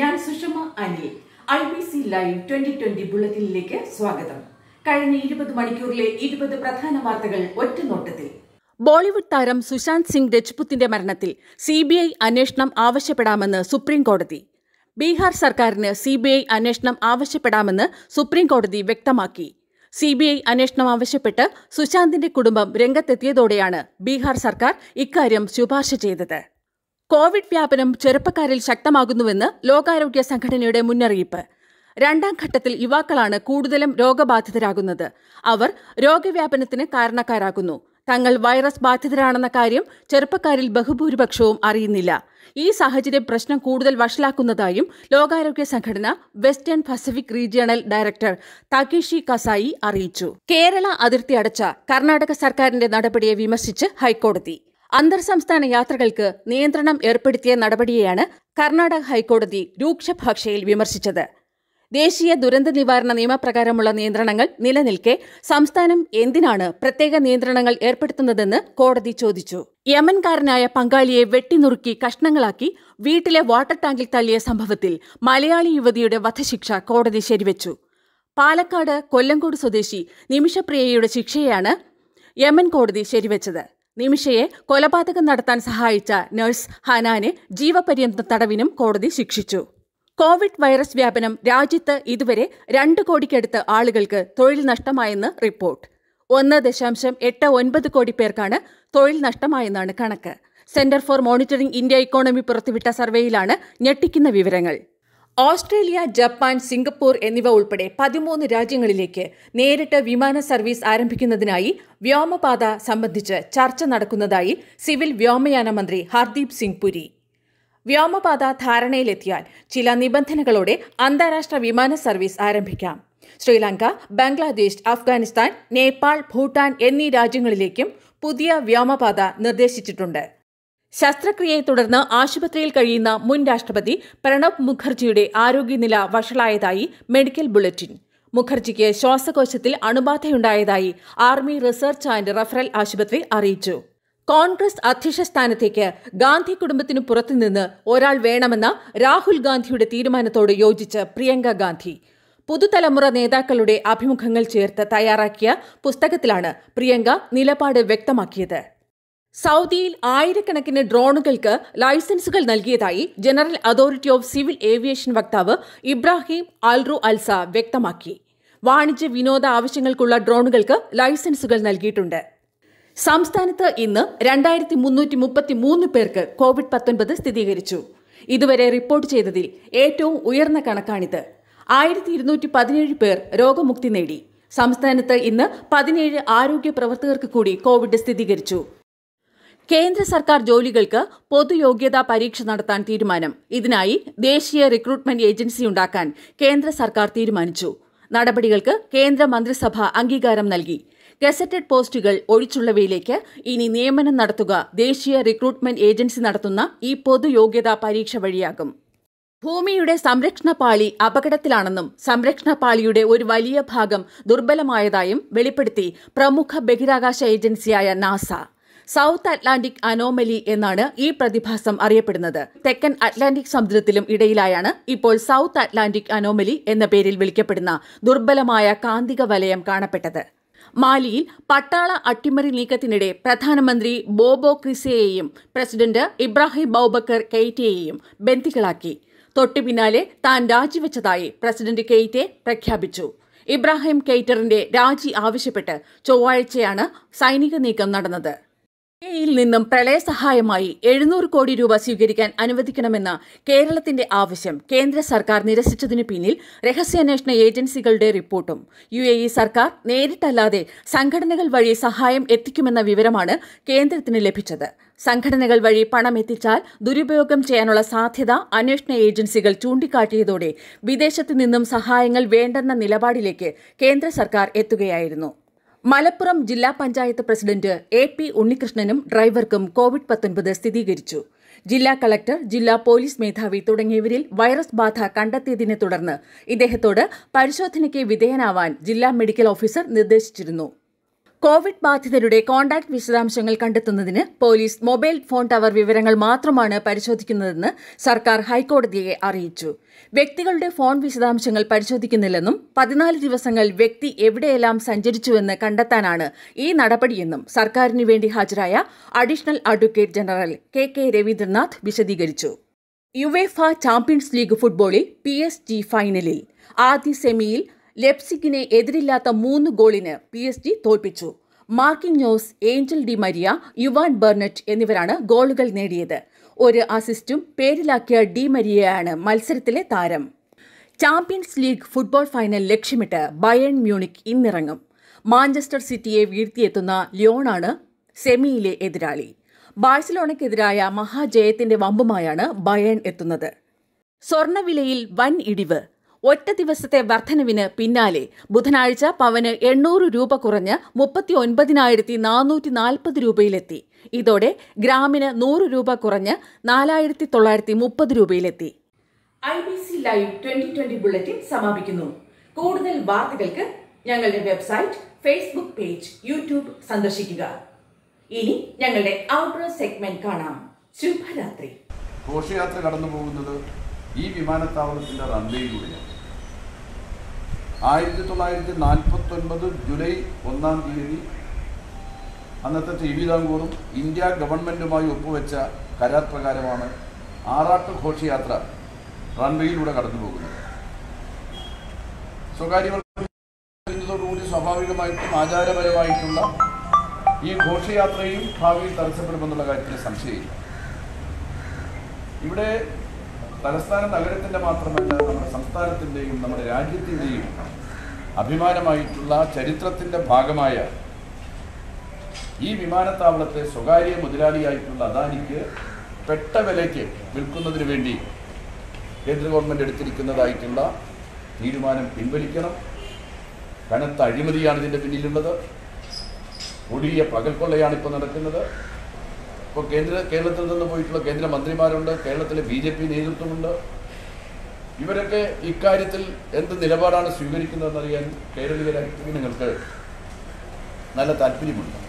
ഞാൻ Sushama Anil I B C live twenty twenty ബുള്ളറ്റിനിലേക്ക് സ്വാഗതം കഴിഞ്ഞ ഇരുപത് മണിക്കൂറിലെ ഇരുപത് പ്രധാന വാർത്തകൾ ഒറ്റ നോട്ടത്തിൽ ബോളിവുഡ് താരം സുശാന്ത് സിംഗ് രജ്പുത്തിന്റെ മരണത്തിൽ സി ബി ഐ അന്വേഷണം ആവശ്യപ്പെടാമെന്ന് സുപ്രീം കോടതി ബീഹാർ സർക്കാരിന് സി ബി ഐ അന്വേഷണം ആവശ്യപ്പെടാമെന്ന് സുപ്രീം കോടതി വ്യക്തമാക്കി സി ബി ഐ അന്വേഷണം ആവശ്യപ്പെട്ട് സുശാന്തിന്റെ കുടുംബം രംഗത്തെത്തിയതോടെയാണ് ബീഹാർ സർക്കാർ ഇക്കാര്യം ശുപാർശ ചെയ്തത് കോവിഡ് വ്യാപനം ചെറുപ്പക്കാരിൽ ശക്തമാകുന്നുവെന്ന് ലോകാരോഗ്യ സംഘടനയുടെ മുന്നറിയിപ്പ് രണ്ടാം ഘട്ടത്തിൽ യുവാക്കളാണ് കൂടുതലും രോഗബാധിതരാകുന്നത് അവർ രോഗവ്യാപനത്തിന് കാരണക്കാരാകുന്നു തങ്ങൾ വൈറസ് ബാധിതരാണെന്ന കാര്യം ചെറുപ്പക്കാരിൽ ബഹുഭൂരിപക്ഷവും അറിയുന്നില്ല ഈ സാഹചര്യം പ്രശ്നം കൂടുതൽ വഷളാക്കുന്നതായും ലോകാരോഗ്യ സംഘടന western Pacific regional director Takeshi Kasai അറിയിച്ചു കേരള അതിർത്തി അടച്ച കർണാടക സർക്കാരിന്റെ നടപടിയെ വിമർശിച്ച് ഹൈക്കോടതി അന്തർ സംസ്ഥാന യാത്രകൾക്ക് നിയന്ത്രണം ഏർപ്പെടുത്തിയ നടപടിയെയാണ് കർണാടക ഹൈക്കോടതി രൂക്ഷ ഭാഷയിൽ വിമർശിച്ചത് ദേശീയ ദുരന്ത നിവാരണ നിയമപ്രകാരമുള്ള നിയന്ത്രണങ്ങൾ നിലനിൽക്കെ സംസ്ഥാനം എന്തിനാണ് പ്രത്യേക നിയന്ത്രണങ്ങൾ ഏർപ്പെടുത്തുന്നതെന്ന് കോടതി ചോദിച്ചു യമൻകാരനായ പങ്കാളിയെ വെട്ടിനുറുക്കി കഷ്ണങ്ങളാക്കി വീട്ടിലെ വാട്ടർ ടാങ്കിൽ തള്ളിയ സംഭവത്തിൽ മലയാളി യുവതിയുടെ വധശിക്ഷ കോടതി ശരിവച്ചു പാലക്കാട് കൊല്ലങ്കോട് സ്വദേശി നിമിഷപ്രിയയുടെ ശിക്ഷയാണ് യമൻ കോടതി ശരിവച്ചത് നിമിഷയെ കൊലപാതകം നടത്താൻ സഹായിച്ച നഴ്സ് ഹനാനെ ജീവപര്യന്ത തടവിനും കോടതി ശിക്ഷിച്ചു കോവിഡ് വൈറസ് വ്യാപനം രാജ്യത്ത് ഇതുവരെ രണ്ട് കോടിക്കടുത്ത് ആളുകൾക്ക് തൊഴിൽ നഷ്ടമായെന്ന് റിപ്പോർട്ട് ഒന്ന് ദശാംശം എട്ട് ഒൻപത് കോടി പേർക്കാണ് തൊഴിൽ നഷ്ടമായെന്നാണ് കണക്ക് centre for monitoring India economy പുറത്തുവിട്ട സർവേയിലാണ് ഞെട്ടിക്കുന്ന വിവരങ്ങൾ ഓസ്ട്രേലിയ ജപ്പാൻ സിംഗപ്പൂർ എന്നിവ ഉൾപ്പെടെ പതിമൂന്ന് രാജ്യങ്ങളിലേക്ക് നേരിട്ട് വിമാന സർവീസ് ആരംഭിക്കുന്നതിനായി വ്യോമപാത സംബന്ധിച്ച് ചർച്ച നടക്കുന്നതായി സിവിൽ വ്യോമയാന മന്ത്രി ഹർദീപ് സിംഗ് പുരി വ്യോമപാത ധാരണയിലെത്തിയാൽ ചില നിബന്ധനകളോടെ അന്താരാഷ്ട്ര വിമാന സർവീസ് ആരംഭിക്കാം ശ്രീലങ്ക ബംഗ്ലാദേശ് അഫ്ഗാനിസ്ഥാൻ നേപ്പാൾ ഭൂട്ടാൻ എന്നീ രാജ്യങ്ങളിലേക്കും പുതിയ വ്യോമപാത നിർദ്ദേശിച്ചിട്ടുണ്ട് ശസ്ത്രക്രിയയെ തുടർന്ന് ആശുപത്രിയിൽ കഴിയുന്ന മുൻ രാഷ്ട്രപതി പ്രണബ് മുഖർജിയുടെ ആരോഗ്യനില വഷളായതായി മെഡിക്കൽ ബുള്ളറ്റിൻ മുഖർജിക്ക് ശ്വാസകോശത്തിൽ അണുബാധയുണ്ടായതായി ആർമി റിസർച്ച് ആൻഡ് റഫറൽ ആശുപത്രി അറിയിച്ചു കോൺഗ്രസ് അധ്യക്ഷ സ്ഥാനത്തേക്ക് ഗാന്ധി കുടുംബത്തിനു പുറത്തുനിന്ന് ഒരാൾ വേണമെന്ന രാഹുൽ ഗാന്ധിയുടെ തീരുമാനത്തോട് യോജിച്ച് പ്രിയങ്ക ഗാന്ധി പുതുതലമുറ നേതാക്കളുടെ അഭിമുഖങ്ങൾ ചേർത്ത് തയ്യാറാക്കിയ പുസ്തകത്തിലാണ് പ്രിയങ്ക നിലപാട് വ്യക്തമാക്കിയത് സൗദിയിൽ ആയിരക്കണക്കിന് ഡ്രോണുകൾക്ക് ലൈസൻസുകൾ നൽകിയതായി general authority of civil aviation വക്താവ് ഇബ്രാഹിം അൽറു അൽസ വ്യക്തമാക്കി വാണിജ്യ വിനോദ ആവശ്യങ്ങൾക്കുള്ള ഡ്രോണുകൾക്ക് ലൈസൻസുകൾ നൽകിയിട്ടുണ്ട് സംസ്ഥാനത്ത് ഇന്ന് രണ്ടായിരത്തി മുന്നൂറ്റി മുപ്പത്തി മൂന്ന് പേർക്ക് കോവിഡ് പത്തൊൻപത് സ്ഥിരീകരിച്ചു ഇതുവരെ റിപ്പോർട്ട് ചെയ്തതിൽ ഏറ്റവും ഉയർന്ന കണക്കാണിത് ആയിരത്തി ഇരുന്നൂറ്റി പതിനേഴ് പേർ രോഗമുക്തി നേടി സംസ്ഥാനത്ത് ഇന്ന് പതിനേഴ് ആരോഗ്യ പ്രവർത്തകർക്ക് കൂടി കോവിഡ് സ്ഥിരീകരിച്ചു കേന്ദ്ര സർക്കാർ ജോലികൾക്ക് പൊതുയോഗ്യതാ പരീക്ഷ നടത്താൻ തീരുമാനം ഇതിനായി ദേശീയ റിക്രൂട്ട്മെന്റ് ഏജൻസി ഉണ്ടാക്കാൻ കേന്ദ്ര സർക്കാർ തീരുമാനിച്ചു നടപടികൾക്ക് കേന്ദ്ര മന്ത്രിസഭ അംഗീകാരം നൽകി ഗസറ്റഡ് പോസ്റ്റുകൾ ഒഴിച്ചുള്ളവയിലേക്ക് ഇനി നിയമനം നടത്തുക ദേശീയ റിക്രൂട്ട്മെന്റ് ഏജൻസി നടത്തുന്ന ഈ പൊതുയോഗ്യതാ പരീക്ഷ വഴിയാകും ഭൂമിയുടെ സംരക്ഷണ പാളി അപകടത്തിലാണെന്നും സംരക്ഷണ പാളിയുടെ ഒരു വലിയ ഭാഗം ദുർബലമായതായും വെളിപ്പെടുത്തി പ്രമുഖ ബഹിരാകാശ ഏജൻസിയായ നാസ സൗത്ത് അറ്റ്ലാന്റിക് അനോമലി എന്നാണ് ഈ പ്രതിഭാസം അറിയപ്പെടുന്നത് തെക്കൻ അറ്റ്ലാന്റിക് സമുദ്രത്തിലും ഇടയിലായാണ് ഇപ്പോൾ സൗത്ത് അറ്റ്ലാന്റിക് അനോമലി എന്ന പേരിൽ വിളിക്കപ്പെടുന്ന ദുർബലമായ കാന്തിക വലയം കാണപ്പെട്ടത് മാലിയിൽ പട്ടാള അട്ടിമറി നീക്കത്തിനിടെ പ്രധാനമന്ത്രി ബോബോ ക്രിസയെയും പ്രസിഡന്റ് ഇബ്രാഹിം ബൌബക്കർ കെയ്റ്റയെയും ബന്ദികളാക്കി തൊട്ടു പിന്നാലെ താൻ രാജിവെച്ചതായി പ്രസിഡന്റ് കെയ്റ്റെ പ്രഖ്യാപിച്ചു ഇബ്രാഹിം കെയ്റ്ററിന്റെ രാജി ആവശ്യപ്പെട്ട് ചൊവ്വാഴ്ചയാണ് സൈനിക നീക്കം നടന്നത് ഇ നിന്നും പ്രളയസഹായമായി എഴുന്നൂറ് കോടി രൂപ സ്വീകരിക്കാൻ അനുവദിക്കണമെന്ന കേരളത്തിന്റെ ആവശ്യം കേന്ദ്ര സർക്കാർ നിരസിച്ചതിനു പിന്നിൽ രഹസ്യാന്വേഷണ ഏജൻസികളുടെ റിപ്പോർട്ടും യു എ ഇ സർക്കാർ നേരിട്ടല്ലാതെ സംഘടനകൾ വഴി സഹായം എത്തിക്കുമെന്ന വിവരമാണ് കേന്ദ്രത്തിന് ലഭിച്ചത് സംഘടനകൾ വഴി പണം എത്തിച്ചാൽ ദുരുപയോഗം ചെയ്യാനുള്ള സാധ്യത അന്വേഷണ ഏജൻസികൾ ചൂണ്ടിക്കാട്ടിയതോടെ വിദേശത്തു നിന്നും സഹായങ്ങൾ വേണ്ടെന്ന നിലപാടിലേക്ക് കേന്ദ്ര സർക്കാർ എത്തുകയായിരുന്നു മലപ്പുറം ജില്ലാ പഞ്ചായത്ത് പ്രസിഡന്റ് എ പി ഉണ്ണികൃഷ്ണനും ഡ്രൈവർക്കും കോവിഡ് പത്തൊൻപത് സ്ഥിരീകരിച്ചു ജില്ലാ കളക്ടർ ജില്ലാ പോലീസ് മേധാവി തുടങ്ങിയവരിൽ വൈറസ് ബാധ കണ്ടെത്തിയതിനെ തുടർന്ന് ഇദ്ദേഹത്തോട് പരിശോധനയ്ക്ക് വിധേയനാവാൻ ജില്ലാ മെഡിക്കൽ ഓഫീസർ നിർദ്ദേശിച്ചിരുന്നു കോവിഡ് ബാധിതരുടെ കോൺടാക്ട് വിശദാംശങ്ങൾ കണ്ടെത്തുന്നതിന് പോലീസ് മൊബൈൽ ഫോൺ ടവർ വിവരങ്ങൾ മാത്രമാണ് പരിശോധിക്കുന്നതെന്ന് സർക്കാർ ഹൈക്കോടതിയെ അറിയിച്ചു വ്യക്തികളുടെ ഫോൺ വിശദാംശങ്ങൾ പരിശോധിക്കുന്നില്ലെന്നും പതിനാല് ദിവസങ്ങൾ വ്യക്തി എവിടെയെല്ലാം സഞ്ചരിച്ചുവെന്ന് കണ്ടെത്താനാണ് ഈ നടപടിയെന്നും സർക്കാരിന് വേണ്ടി ഹാജരായ additional advocate general K K Ravindranath വിശദീകരിച്ചു യുവേഫ ചാമ്പ്യൻസ് ലീഗ് ഫുട്ബോളിൽ പി എസ് ജി ഫൈനലിൽ ആദ്യ സെമിയിൽ ലെപ്സിഗിനെ എതിരില്ലാത്ത മൂന്ന് ഗോളിന് പി എസ് ജി തോൽപ്പിച്ചു Marquinhos Angel Di Maria Juan Bernat എന്നിവരാണ് ഗോളുകൾ നേടിയത് ഒരു അസിസ്റ്റും പേരിലാക്കിയ ഡി മരിയയാണ് മത്സരത്തിലെ താരം ചാമ്പ്യൻസ് ലീഗ് ഫുട്ബോൾ ഫൈനൽ ലക്ഷ്യമിട്ട് ബയൺ മ്യൂണിക് ഇന്നിറങ്ങും മാഞ്ചസ്റ്റർ സിറ്റിയെ വീഴ്ത്തിയെത്തുന്ന ലിയോണാണ് സെമിയിലെ എതിരാളി ബാഴ്സലോണയ്ക്കെതിരായ മഹാജയത്തിന്റെ വമ്പുമായാണ് ബയൺ എത്തുന്നത് സ്വർണവിലയിൽ വൻ ഇടിവ് ഒറ്റ ദിവസത്തെ വർധനവിന് പിന്നാലെ ബുധനാഴ്ച പവന് എണ്ണൂറ് രൂപ കുറഞ്ഞ് മുപ്പത്തി ഒൻപതിനായിരത്തി നാനൂറ്റി നാൽപ്പത് രൂപയിലെത്തി ഇതോടെ ഗ്രാമിന് നൂറ് രൂപ കുറഞ്ഞ് നാലായിരത്തി തൊള്ളായിരത്തി മുപ്പത് രൂപയിലെത്തി I B C live twenty twenty bulletin സമാപിക്കുന്നു കൂടുതൽ വാർത്തകൾക്ക് ഞങ്ങളുടെ വെബ്സൈറ്റ് ഫേസ്ബുക്ക് പേജ് യൂട്യൂബ് സന്ദർശിക്കുക ഇനി ഞങ്ങളുടെ ഔട്ട്ഡോർ സെഗ്മെന്റ് കാണാം ശുഭരാത്രി ഘോഷയാത്ര കടന്നു പോകുന്നത് ഈ വിമാനത്താവളത്തിന്റെ റൺവേയിലൂടെയാണ് ആയിരത്തി തൊള്ളായിരത്തി ഒൻപത് ജൂലൈ ഒന്നാം തീയതി അന്നത്തെ തിരുവിതാംകൂറും ഇന്ത്യ ഗവൺമെൻറ്റുമായി ഒപ്പുവെച്ച കരാർ പ്രകാരമാണ് ആറാട്ട് ഘോഷയാത്ര റൺവേയിലൂടെ കടന്നു പോകുന്നത് സ്വകാര്യവൽക്കരിക്കുന്നതോടുകൂടി സ്വാഭാവികമായിട്ടും ആചാരപരമായിട്ടുള്ള ഈ ഘോഷയാത്രയും ഭാവിയിൽ തടസ്സപ്പെടുമെന്നുള്ള കാര്യത്തിൽ സംശയമില്ല ഇവിടെ തലസ്ഥാന നഗരത്തിൻ്റെ മാത്രമല്ല നമ്മുടെ സംസ്ഥാനത്തിൻ്റെയും നമ്മുടെ രാജ്യത്തിൻ്റെയും അഭിമാനമായിട്ടുള്ള ചരിത്രത്തിൻ്റെ ഭാഗമായ ഈ വിമാനത്താവളത്തെ സ്വകാര്യ മുതലാളിയായിട്ടുള്ള അദാനിക്ക് പെട്ട വിലയ്ക്ക് വിൽക്കുന്നതിന് വേണ്ടി കേന്ദ്ര ഗവൺമെൻറ് എടുത്തിരിക്കുന്നതായിട്ടുള്ള തീരുമാനം പിൻവലിക്കണം കനത്ത അഴിമതിയാണ് ഇതിൻ്റെ പിന്നിലുള്ളത് കൊടിയ പകൽക്കൊള്ളയാണ് ഇപ്പോൾ നടക്കുന്നത് ഇപ്പോൾ കേന്ദ്ര കേരളത്തിൽ നിന്ന് പോയിട്ടുള്ള കേന്ദ്ര മന്ത്രിമാരുണ്ട് കേരളത്തിലെ ബി ജെ പി നേതൃത്വമുണ്ട് ഇവരൊക്കെ ഇക്കാര്യത്തിൽ എന്ത് നിലപാടാണ് സ്വീകരിക്കുന്നതെന്നറിയാൻ കേരളീയരായിട്ട് നിങ്ങൾക്ക് നല്ല താല്പര്യമുണ്ട്